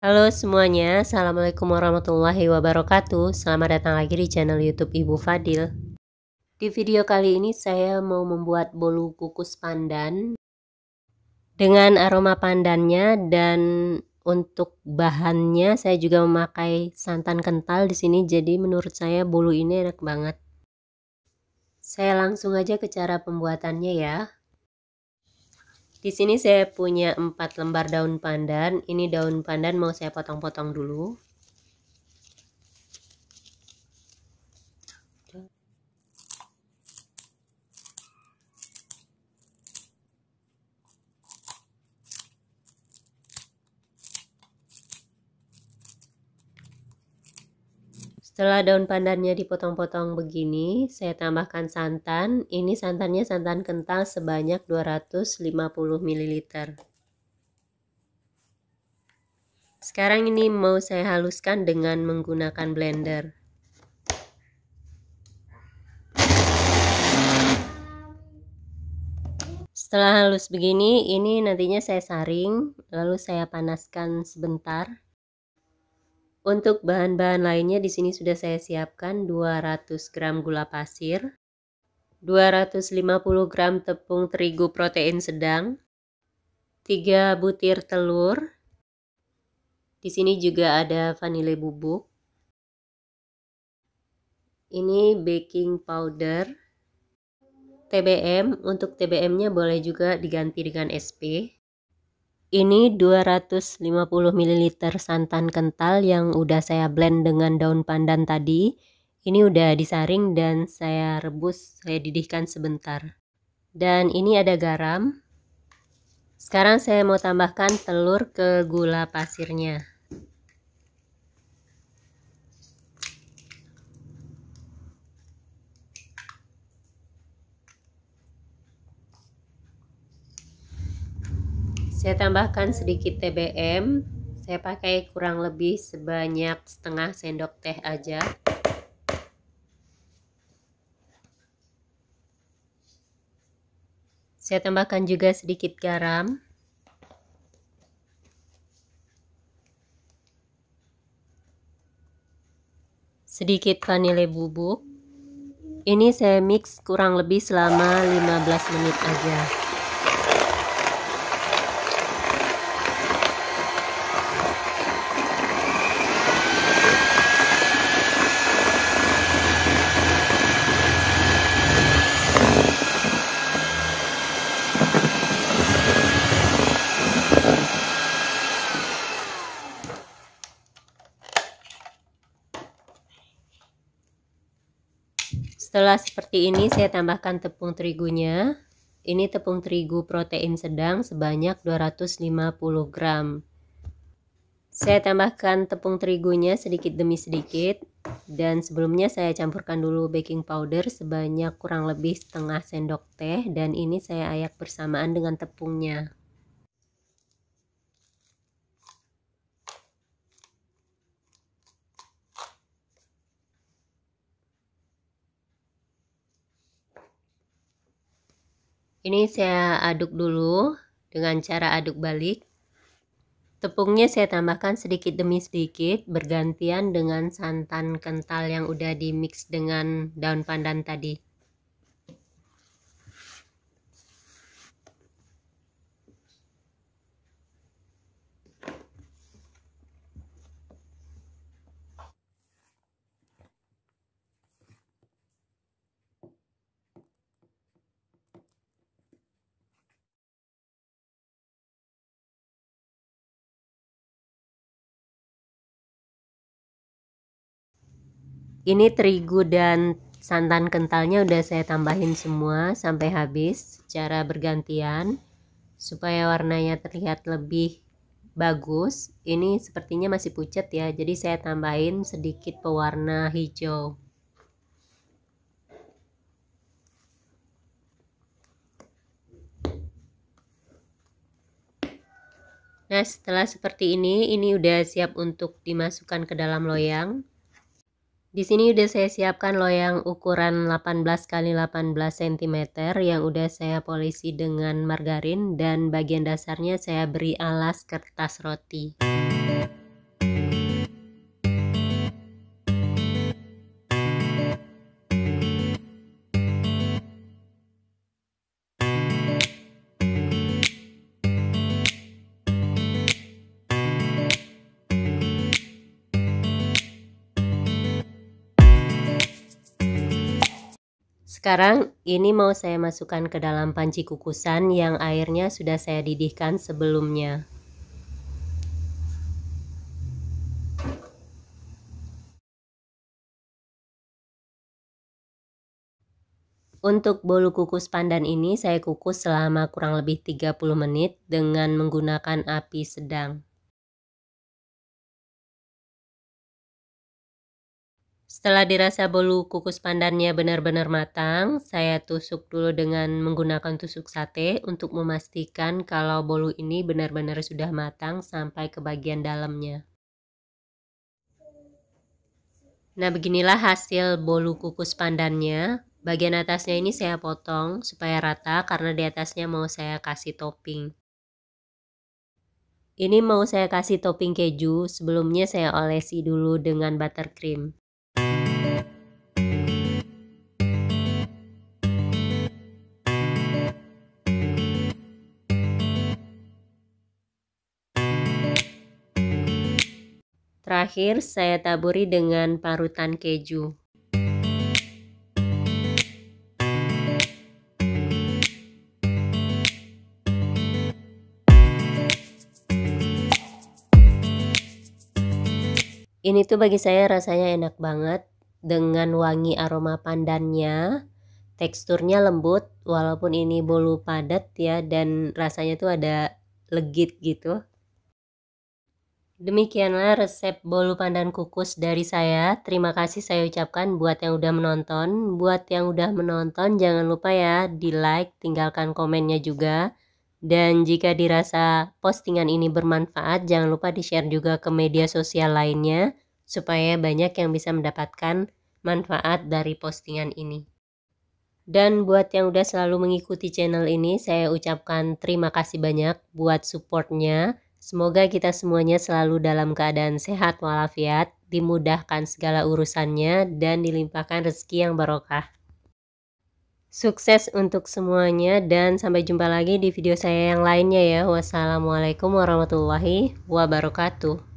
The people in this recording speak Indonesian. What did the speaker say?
Halo semuanya, Assalamualaikum warahmatullahi wabarakatuh Selamat datang lagi di channel youtube Ibu Fadil Di video kali ini saya mau membuat bolu kukus pandan Dengan aroma pandannya dan untuk bahannya saya juga memakai santan kental di sini Jadi menurut saya bolu ini enak banget Saya langsung aja ke cara pembuatannya ya di sini saya punya empat lembar daun pandan. Ini daun pandan mau saya potong-potong dulu. Setelah daun pandannya dipotong-potong begini, saya tambahkan santan. Ini santannya santan kental sebanyak 250 ml. Sekarang ini mau saya haluskan dengan menggunakan blender. Setelah halus begini, ini nantinya saya saring, lalu saya panaskan sebentar untuk bahan-bahan lainnya di sini sudah saya siapkan 200 gram gula pasir, 250 gram tepung terigu protein sedang, 3 butir telur. Di sini juga ada vanili bubuk. Ini baking powder. TBM, untuk TBM-nya boleh juga diganti dengan SP. Ini 250 ml santan kental yang udah saya blend dengan daun pandan tadi. Ini udah disaring dan saya rebus, saya didihkan sebentar. Dan ini ada garam. Sekarang saya mau tambahkan telur ke gula pasirnya. Saya tambahkan sedikit TBM. Saya pakai kurang lebih sebanyak setengah sendok teh aja. Saya tambahkan juga sedikit garam. Sedikit vanili bubuk. Ini saya mix kurang lebih selama 15 menit aja. Setelah seperti ini saya tambahkan tepung terigunya. Ini tepung terigu protein sedang sebanyak 250 gram. Saya tambahkan tepung terigunya sedikit demi sedikit dan sebelumnya saya campurkan dulu baking powder sebanyak kurang lebih setengah sendok teh dan ini saya ayak bersamaan dengan tepungnya. Ini saya aduk dulu dengan cara aduk balik. Tepungnya saya tambahkan sedikit demi sedikit bergantian dengan santan kental yang udah di mix dengan daun pandan tadi. ini terigu dan santan kentalnya udah saya tambahin semua sampai habis secara bergantian supaya warnanya terlihat lebih bagus ini sepertinya masih pucat ya jadi saya tambahin sedikit pewarna hijau nah setelah seperti ini ini udah siap untuk dimasukkan ke dalam loyang di sini udah saya siapkan loyang ukuran 18 x 18 cm yang udah saya polisi dengan margarin dan bagian dasarnya saya beri alas kertas roti. Sekarang ini mau saya masukkan ke dalam panci kukusan yang airnya sudah saya didihkan sebelumnya. Untuk bolu kukus pandan ini saya kukus selama kurang lebih 30 menit dengan menggunakan api sedang. Setelah dirasa bolu kukus pandannya benar-benar matang, saya tusuk dulu dengan menggunakan tusuk sate untuk memastikan kalau bolu ini benar-benar sudah matang sampai ke bagian dalamnya. Nah beginilah hasil bolu kukus pandannya. Bagian atasnya ini saya potong supaya rata karena di atasnya mau saya kasih topping. Ini mau saya kasih topping keju, sebelumnya saya olesi dulu dengan buttercream. Terakhir, saya taburi dengan parutan keju. Ini tuh bagi saya rasanya enak banget dengan wangi aroma pandannya. Teksturnya lembut walaupun ini bolu padat ya dan rasanya tuh ada legit gitu. Demikianlah resep bolu pandan kukus dari saya. Terima kasih saya ucapkan buat yang udah menonton. Buat yang udah menonton jangan lupa ya di like, tinggalkan komennya juga. Dan jika dirasa postingan ini bermanfaat jangan lupa di share juga ke media sosial lainnya. Supaya banyak yang bisa mendapatkan manfaat dari postingan ini. Dan buat yang udah selalu mengikuti channel ini saya ucapkan terima kasih banyak buat supportnya Semoga kita semuanya selalu dalam keadaan sehat walafiat, dimudahkan segala urusannya, dan dilimpahkan rezeki yang barokah. Sukses untuk semuanya, dan sampai jumpa lagi di video saya yang lainnya ya. Wassalamualaikum warahmatullahi wabarakatuh.